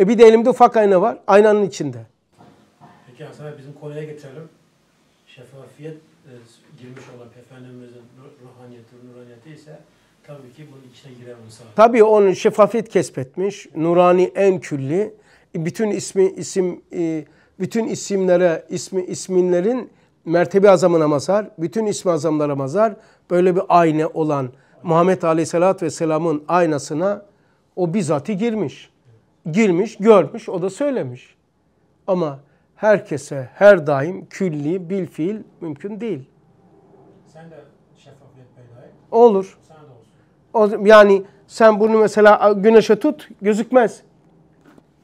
E bir de elimde ufak ayna var. Aynanın içinde. Peki Hasan bizim konuya getirelim Şeffafiyet e, girmiş olan Efendimizin ruhaniyeti, nuraniyeti ise Tabii ki bunun içine girer Musa. Tabii onun şeffafiyet kesbetmiş. Nurani en külli. Bütün ismi isim e, bütün isimlere ismi isminlerin mertebe azamına mazar, bütün ismi azamlara mazar. Böyle bir ayna olan Muhammed Aleyhisselatü Vesselam'ın aynasına o bizati girmiş. Girmiş, görmüş, o da söylemiş. Ama herkese her daim külli, bil fiil mümkün değil. Sen de şeffafiyet peyda Olur. Yani sen bunu mesela güneşe tut gözükmez.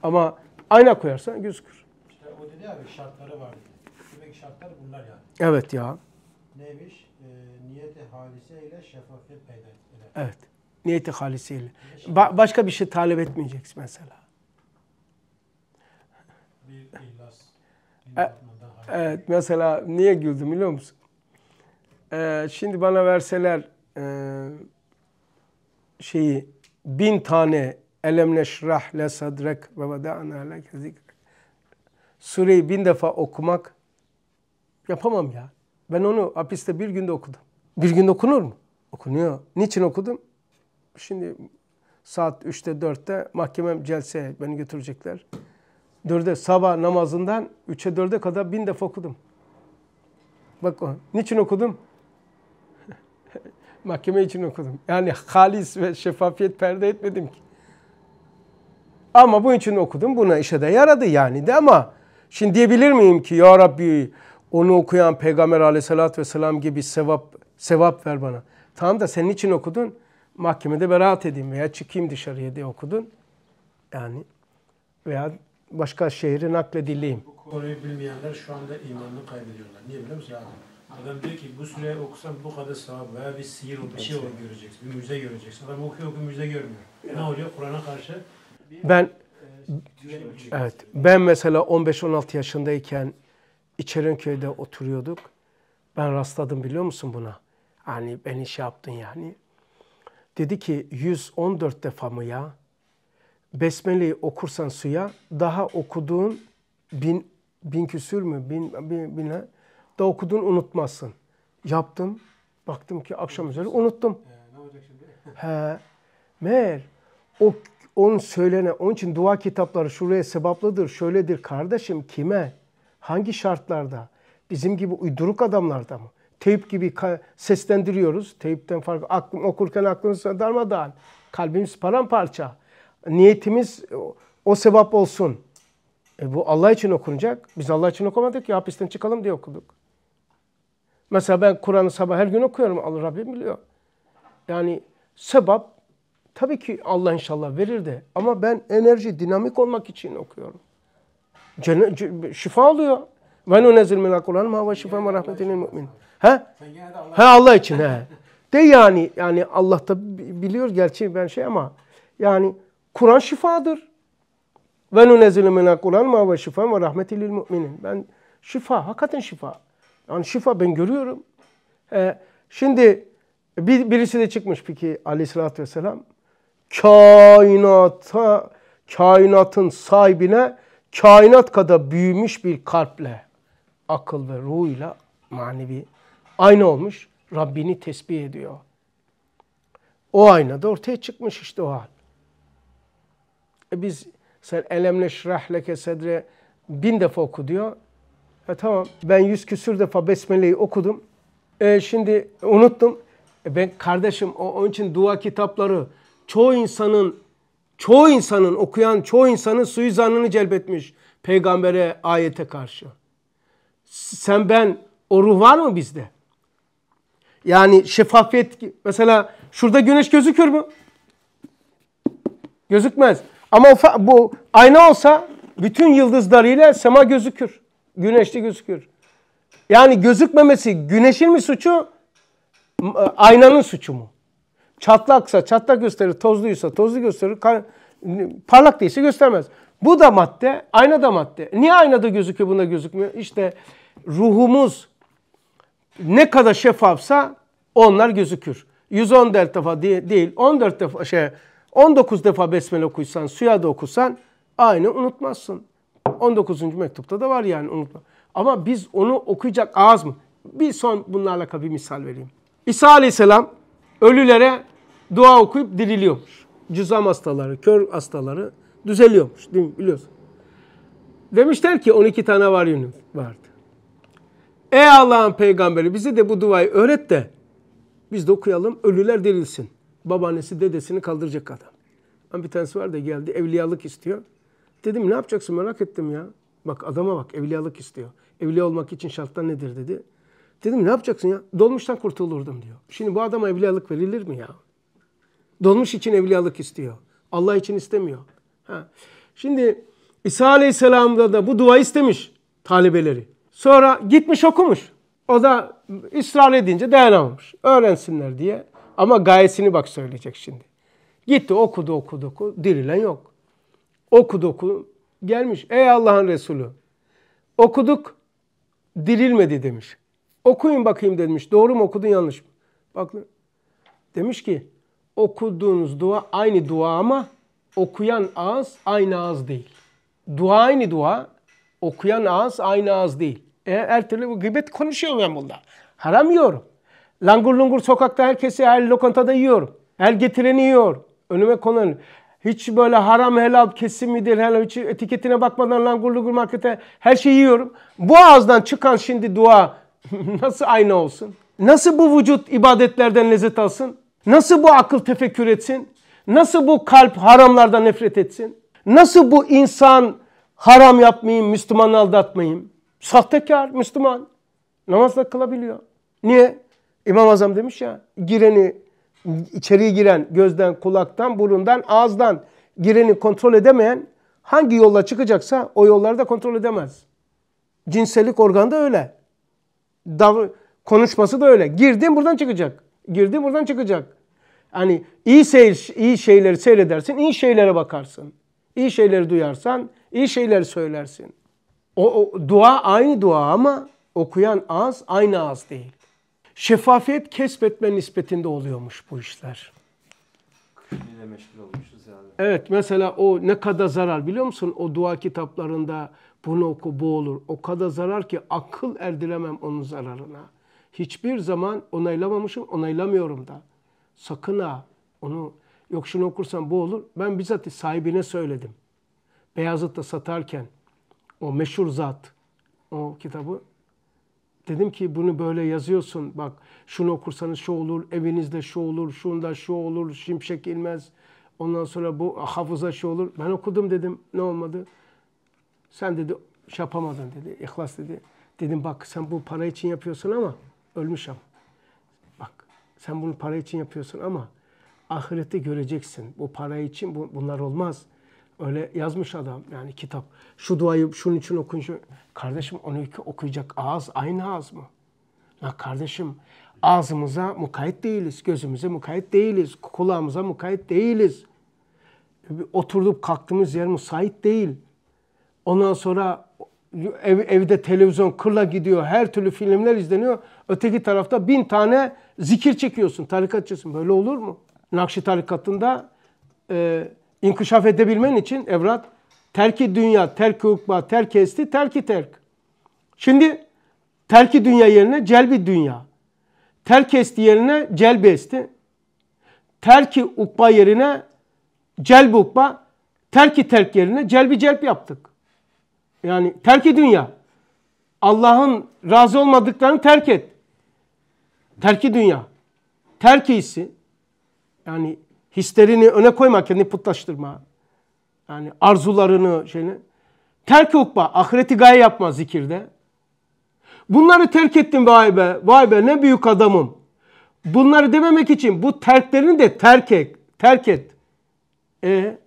Ama ayna koyarsan gözükür. İşte o dedi abi şartları var. Demek şartlar bunlar yani. Evet ya. Neymiş? E, niyeti halise ile şeffafiyet peyda Evet. Niyeti halise Ba başka bir şey talep etmeyeceksin mesela. Bir ihlas. E, evet mesela niye güldüm biliyor musun? Ee, şimdi bana verseler e, şeyi bin tane elem neşrah le sadrek ve veda'na leke zikrek. Sureyi bin defa okumak yapamam ya. Ben onu hapiste bir günde okudum. Bir günde okunur mu? Okunuyor. Niçin okudum? Şimdi saat 3'te 4'te mahkemem celseye beni götürecekler. 4'e sabah namazından 3'e 4'e kadar bin defa okudum. Bak niçin okudum? Mahkeme için okudum. Yani halis ve şeffafiyet perde etmedim ki. Ama bu için okudum. Buna işe de yaradı yani de ama şimdi diyebilir miyim ki ya Rabbi onu okuyan Peygamber aleyhissalatü vesselam gibi sevap sevap ver bana. Tamam da senin için okudun. Mahkemede beraat edeyim veya çıkayım dışarıya diye okudun. Yani veya başka şehri nakledileyim. Bu konuyu bilmeyenler şu anda imanını kaybediyorlar. Niye biliyor musun abi? Adam diyor ki bu süre okusam bu kadar sevap veya bir sihir bir şey olur göreceksin, bir mucize göreceksin. Adam okuyor okuyor mucize görmüyor. Ne oluyor? Kur'an'a karşı ben e, şey. evet ben mesela 15-16 yaşındayken köyde oturuyorduk. Ben rastladım biliyor musun buna? Hani beni şey yaptın yani. Dedi ki 114 defa mı ya? Besmele'yi okursan suya daha okuduğun bin, bin küsür mü? Bin, bin, bin, da okudun unutmazsın. Yaptım. Baktım ki akşam üzeri unuttum. ne olacak şimdi? He. Meğer o onun söylene, onun için dua kitapları şuraya sebaplıdır, şöyledir kardeşim kime? Hangi şartlarda? Bizim gibi uyduruk adamlarda mı? Teyp gibi seslendiriyoruz. Teypten farklı. Aklım okurken aklımız darmadağın. Kalbimiz paramparça. Niyetimiz o sevap olsun. E bu Allah için okunacak. Biz Allah için okumadık ya hapisten çıkalım diye okuduk. Mesela ben Kur'an'ı sabah her gün okuyorum. Allah Rabbim biliyor. Yani sebap tabii ki Allah inşallah verir de ama ben enerji dinamik olmak için okuyorum. Cennet, şifa alıyor. Ve nunezil minel Kur'an ma ve şifa ve rahmetin mümin. He? He Allah için he. De yani yani Allah da biliyor gerçi ben şey ama yani Kur'an şifadır. Ve nunezil minel Kur'an ma ve şifa ve rahmetin müminin. Ben şifa, hakikaten şifa. Yani şifa ben görüyorum. Ee, şimdi bir, birisi de çıkmış peki aleyhissalatü vesselam. Kainata, kainatın sahibine kainat kadar büyümüş bir kalple, akıl ve ruhuyla manevi aynı olmuş Rabbini tesbih ediyor. O aynada ortaya çıkmış işte o hal. E biz sen elemle şirah leke sedre bin defa oku diyor. Ha, tamam ben yüz küsür defa besmeleyi okudum. E, şimdi unuttum. E, ben kardeşim o, onun için dua kitapları çoğu insanın çoğu insanın okuyan çoğu insanın suizanını celbetmiş peygambere ayete karşı. Sen ben o ruh var mı bizde? Yani şeffafiyet mesela şurada güneş gözükür mü? Gözükmez. Ama bu ayna olsa bütün yıldızlarıyla sema gözükür. Güneşli gözükür. Yani gözükmemesi güneşin mi suçu, e, aynanın suçu mu? Çatlaksa çatlak gösterir, tozluysa tozlu gösterir, parlak değilse göstermez. Bu da madde, ayna da madde. Niye aynada gözüküyor, bunda gözükmüyor? İşte ruhumuz ne kadar şeffafsa onlar gözükür. 114 defa değil, 14 defa şey 19 defa besmele okuysan, suya da okusan aynı unutmazsın. 19. mektupta da var yani unutma. Ama biz onu okuyacak ağız mı? Bir son bunlarla alakalı bir misal vereyim. İsa Aleyhisselam ölülere dua okuyup diriliyormuş. Cüzam hastaları, kör hastaları düzeliyormuş değil mi biliyorsun. Demişler ki 12 tane var yönü vardı. Ey Allah'ın peygamberi bize de bu duayı öğret de biz de okuyalım ölüler dirilsin. Babaannesi dedesini kaldıracak adam. Ama bir tanesi var da geldi evliyalık istiyor. Dedim ne yapacaksın merak ettim ya. Bak adama bak evliyalık istiyor. Evliya olmak için şartlar nedir dedi. Dedim ne yapacaksın ya? Dolmuştan kurtulurdum diyor. Şimdi bu adama evliyalık verilir mi ya? Dolmuş için evliyalık istiyor. Allah için istemiyor. Ha. Şimdi İsa Aleyhisselam'da da bu dua istemiş talebeleri. Sonra gitmiş okumuş. O da ısrar edince dayanamamış. Öğrensinler diye. Ama gayesini bak söyleyecek şimdi. Gitti okudu okudu okudu. Dirilen yok. Okuduk. Gelmiş. Ey Allah'ın Resulü. Okuduk. Dirilmedi demiş. Okuyun bakayım demiş. Doğru mu okudun yanlış mı? Bak demiş ki okuduğunuz dua aynı dua ama okuyan ağız aynı ağız değil. Dua aynı dua, okuyan ağız aynı ağız değil. E, her türlü bu gıybet konuşuyorum ben bunda. Haram yiyorum. Langur lungur sokakta herkesi her lokantada yiyorum. Her getireni yiyor. Önüme konan. Hiç böyle haram helal kesin midir helal hiç etiketine bakmadan langur lugur markete her şeyi yiyorum. Bu ağızdan çıkan şimdi dua nasıl aynı olsun? Nasıl bu vücut ibadetlerden lezzet alsın? Nasıl bu akıl tefekkür etsin? Nasıl bu kalp haramlardan nefret etsin? Nasıl bu insan haram yapmayayım, Müslümanı aldatmayayım? Sahtekar Müslüman. Namaz da kılabiliyor. Niye? İmam Azam demiş ya gireni içeriye giren gözden, kulaktan, burundan, ağızdan gireni kontrol edemeyen hangi yolla çıkacaksa o yolları da kontrol edemez. Cinsellik organı da öyle. Dav konuşması da öyle. Girdin buradan çıkacak. Girdin buradan çıkacak. Hani iyi, seyir, iyi şeyleri seyredersin, iyi şeylere bakarsın. İyi şeyleri duyarsan, iyi şeyleri söylersin. O, o dua aynı dua ama okuyan ağız aynı ağız değil şeffafiyet kesbetme nispetinde oluyormuş bu işler. Kişiyle meşgul olmuşuz yani. Evet mesela o ne kadar zarar biliyor musun? O dua kitaplarında bunu oku bu olur. O kadar zarar ki akıl erdilemem onun zararına. Hiçbir zaman onaylamamışım, onaylamıyorum da. Sakın ha onu yok şunu okursan bu olur. Ben bizzat sahibine söyledim. Beyazıt'ta satarken o meşhur zat o kitabı Dedim ki bunu böyle yazıyorsun. Bak şunu okursanız şu olur, evinizde şu olur, şunda şu olur, şimşek ilmez. Ondan sonra bu hafıza şu olur. Ben okudum dedim. Ne olmadı? Sen dedi şey yapamadın dedi. İhlas dedi. Dedim bak sen bu para için yapıyorsun ama ölmüş am. Bak sen bunu para için yapıyorsun ama ahirette göreceksin. Bu para için bu, bunlar olmaz. Öyle yazmış adam yani kitap. Şu duayı şunun için okun. Şu... Kardeşim onu okuyacak ağız aynı ağız mı? Ya kardeşim ağzımıza mukayet değiliz, gözümüze mukayet değiliz, kulağımıza mukayet değiliz. Oturup kalktığımız yer müsait değil. Ondan sonra ev, evde televizyon kırla gidiyor, her türlü filmler izleniyor. Öteki tarafta bin tane zikir çekiyorsun, tarikatçısın. Böyle olur mu? Nakşi tarikatında... E, inkişaf edebilmen için evlat terki dünya, terki ukba, terki esti, terki terk. Şimdi terki dünya yerine celbi dünya. Terk esti yerine celbi esti. Terki ukba yerine celbi ukba. Terki terk yerine celbi celp yaptık. Yani terki dünya. Allah'ın razı olmadıklarını terk et. Terki dünya. terki Terkisi yani Hislerini öne koyma, kendini putlaştırma. Yani arzularını, şeyini. Terk ukba, ahireti gaye yapma zikirde. Bunları terk ettim vay be, vay be ne büyük adamım. Bunları dememek için bu terklerini de terk et, terk et. E,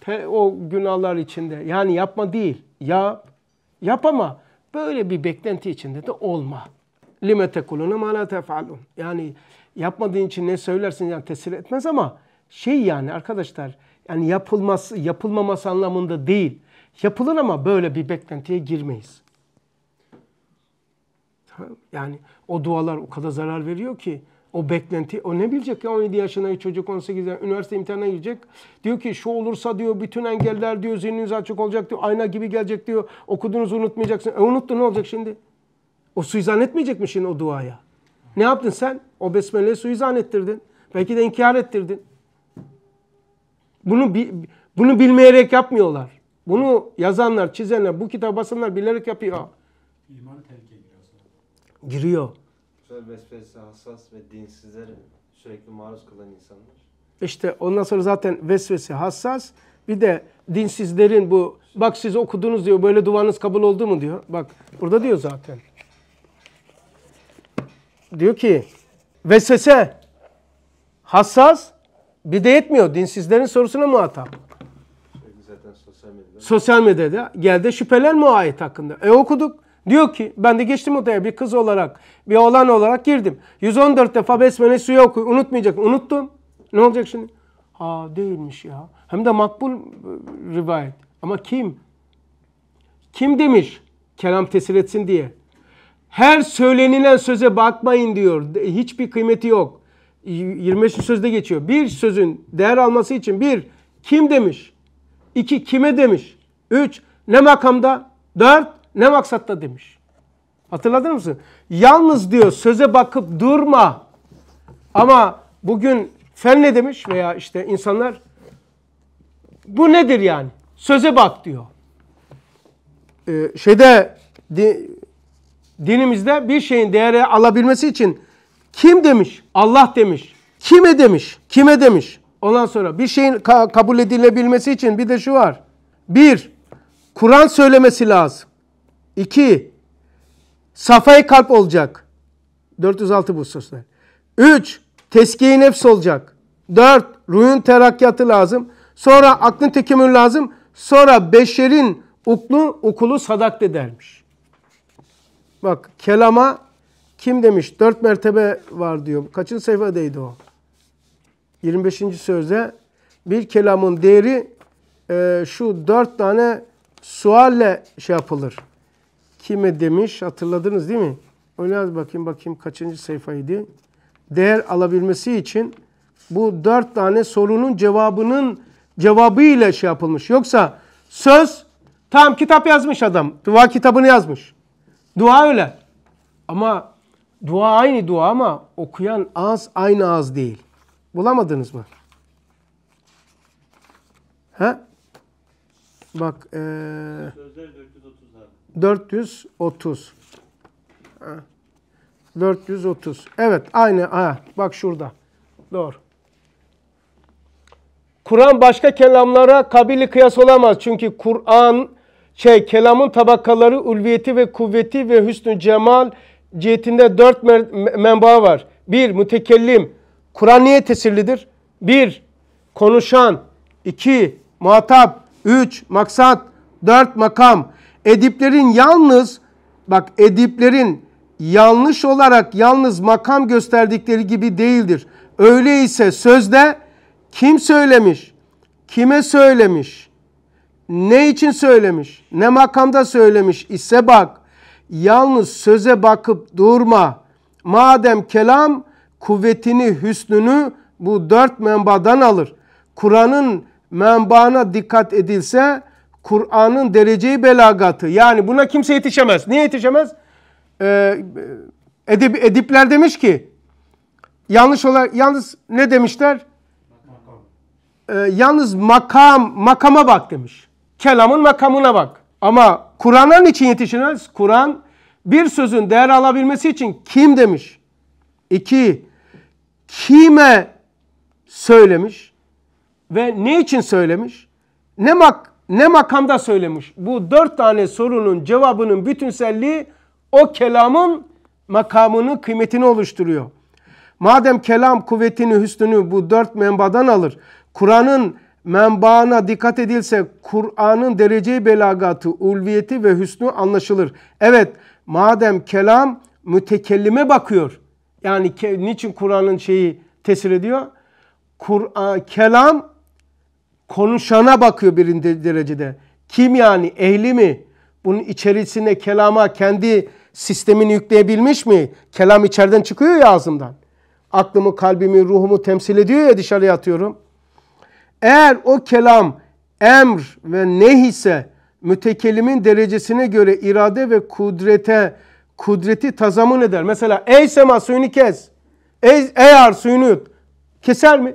te, o günahlar içinde. Yani yapma değil, yap, yap ama böyle bir beklenti içinde de olma. Limete kulunu mala tefalun. Yani yapmadığın için ne söylersin yani tesir etmez ama şey yani arkadaşlar yani yapılması yapılmaması anlamında değil. Yapılır ama böyle bir beklentiye girmeyiz. Yani o dualar o kadar zarar veriyor ki o beklenti o ne bilecek ya 17 yaşındaki çocuk 18 yaşında üniversite imtihanına girecek. Diyor ki şu olursa diyor bütün engeller diyor zihniniz açık olacak diyor ayna gibi gelecek diyor okuduğunuzu unutmayacaksın. E unuttu ne olacak şimdi? O suizan etmeyecek mi şimdi o duaya? Ne yaptın sen? O besmele suyu zannettirdin, Belki de inkar ettirdin. Bunu, bunu bilmeyerek yapmıyorlar. Bunu yazanlar, çizenler, bu kitabı basanlar bilerek yapıyor. İman terke giriyor. Giriyor. Güzel vesvese hassas ve dinsizlere sürekli maruz kalan insanlar. İşte ondan sonra zaten vesvese hassas. Bir de dinsizlerin bu bak siz okudunuz diyor böyle duanız kabul oldu mu diyor. Bak burada diyor zaten. Diyor ki vesese, hassas bir de yetmiyor. Dinsizlerin sorusuna muhatap. sosyal medyada. geldi şüpheler o ayet hakkında. E okuduk. Diyor ki ben de geçtim odaya bir kız olarak, bir oğlan olarak girdim. 114 defa besmele suya oku. Unutmayacak. Unuttum. Ne olacak şimdi? Ha değilmiş ya. Hem de makbul e, rivayet. Ama kim? Kim demiş? Kelam tesir etsin diye. Her söylenilen söze bakmayın diyor. Hiçbir kıymeti yok. 25. sözde geçiyor. Bir sözün değer alması için bir kim demiş? İki kime demiş? Üç ne makamda? Dört ne maksatta demiş. Hatırladın mısın? Yalnız diyor söze bakıp durma. Ama bugün fen ne demiş veya işte insanlar bu nedir yani? Söze bak diyor. Ee, şeyde dinimizde bir şeyin değeri alabilmesi için kim demiş? Allah demiş. Kime demiş? Kime demiş? Ondan sonra bir şeyin ka kabul edilebilmesi için bir de şu var. Bir, Kur'an söylemesi lazım. İki, safayı kalp olacak. 406 bu sözler. Üç, teskiye nefs olacak. Dört, ruhun terakkiyatı lazım. Sonra aklın tekemmül lazım. Sonra beşerin uklu, okulu sadak dermiş. Bak kelama kim demiş? Dört mertebe var diyor. Kaçın sayfadaydı o? 25. sözde bir kelamın değeri e, şu dört tane sualle şey yapılır. Kime demiş hatırladınız değil mi? Öyle az bakayım bakayım kaçıncı sayfaydı. Değer alabilmesi için bu dört tane sorunun cevabının cevabı ile şey yapılmış. Yoksa söz tam kitap yazmış adam. Dua kitabını yazmış. Dua öyle. Ama dua aynı dua ama okuyan ağız aynı ağız değil. Bulamadınız mı? He? Bak. Ee, 430 430. 430. Evet aynı. Ha, bak şurada. Doğru. Kur'an başka kelamlara kabili kıyas olamaz. Çünkü Kur'an şey kelamın tabakaları ulviyeti ve kuvveti ve hüsnü cemal cihetinde dört menba var. Bir mütekellim Kur'an niye tesirlidir? Bir konuşan, iki muhatap, üç maksat, dört makam. Ediplerin yalnız bak ediplerin yanlış olarak yalnız makam gösterdikleri gibi değildir. Öyleyse sözde kim söylemiş, kime söylemiş, ne için söylemiş? Ne makamda söylemiş ise bak. Yalnız söze bakıp durma. Madem kelam kuvvetini, hüsnünü bu dört menbadan alır. Kur'an'ın menbaına dikkat edilse Kur'an'ın dereceyi belagatı. Yani buna kimse yetişemez. Niye yetişemez? Ee, edip, edipler demiş ki yanlış olarak yalnız ne demişler? Ee, yalnız makam makama bak demiş. Kelamın makamına bak. Ama Kur'an'ın için yetişiniz. Kur'an bir sözün değer alabilmesi için kim demiş? İki, kime söylemiş ve ne için söylemiş? Ne mak ne makamda söylemiş? Bu dört tane sorunun cevabının bütünselliği o kelamın makamını, kıymetini oluşturuyor. Madem kelam kuvvetini, hüsnünü bu dört menbadan alır, Kur'an'ın menbaına dikkat edilse Kur'an'ın dereceyi belagatı, ulviyeti ve hüsnü anlaşılır. Evet madem kelam mütekellime bakıyor. Yani ke, niçin Kur'an'ın şeyi tesir ediyor? Kur, kelam konuşana bakıyor birinci derecede. Kim yani ehli mi? Bunun içerisine kelama kendi sistemini yükleyebilmiş mi? Kelam içeriden çıkıyor ya ağzımdan. Aklımı, kalbimi, ruhumu temsil ediyor ya dışarıya atıyorum. Eğer o kelam emr ve neh ise mütekelimin derecesine göre irade ve kudrete kudreti tazamun eder. Mesela ey sema suyunu kes. Ey, ey ar suyunu yut. Keser mi?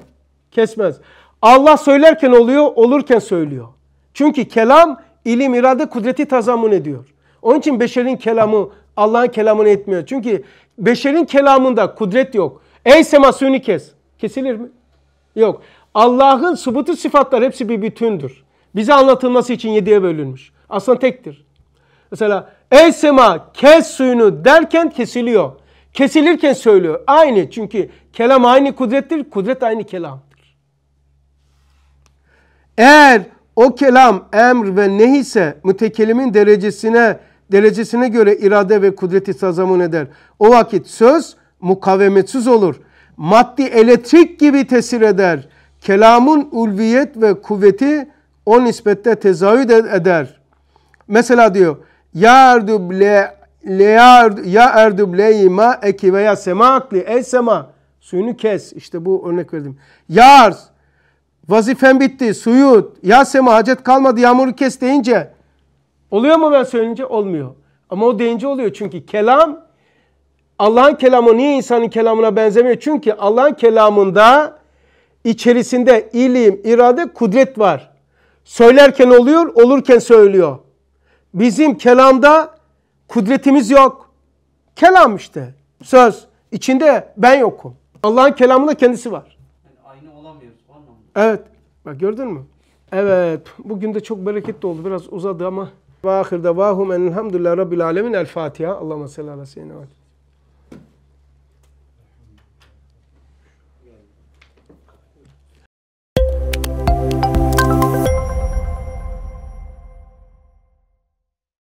Kesmez. Allah söylerken oluyor, olurken söylüyor. Çünkü kelam ilim, irade, kudreti tazamun ediyor. Onun için beşerin kelamı Allah'ın kelamını etmiyor. Çünkü beşerin kelamında kudret yok. Ey sema suyunu kes. Kesilir mi? Yok. Allah'ın subutu sıfatlar hepsi bir bütündür. Bize anlatılması için yediye bölünmüş. Aslında tektir. Mesela ey sema kes suyunu derken kesiliyor. Kesilirken söylüyor. Aynı çünkü kelam aynı kudrettir. Kudret aynı kelamdır. Eğer o kelam emr ve nehi ise mütekelimin derecesine derecesine göre irade ve kudreti tazamun eder. O vakit söz mukavemetsiz olur. Maddi elektrik gibi tesir eder.'' Kelamın ulviyet ve kuvveti o nispette tezahüd eder. Mesela diyor Yardub le leyard ya erdub leyma eki veya semakli ey sema suyunu kes. İşte bu örnek verdim. Ya arz vazifen bitti suyu ya sema hacet kalmadı yağmuru kes deyince oluyor mu ben söyleyince olmuyor. Ama o deyince oluyor çünkü kelam Allah'ın kelamı niye insanın kelamına benzemiyor? Çünkü Allah'ın kelamında İçerisinde iyiliğim, irade, kudret var. Söylerken oluyor, olurken söylüyor. Bizim kelamda kudretimiz yok. Kelam işte. Söz. içinde ben yokum. Allah'ın kelamında kendisi var. aynı olamıyoruz o Evet. Bak gördün mü? Evet. Bugün de çok bereketli oldu. Biraz uzadı ama. Ve ahirde vahum enilhamdülillah rabbil alemin. El Fatiha. Allahümme sallallahu aleyhi ve sellem.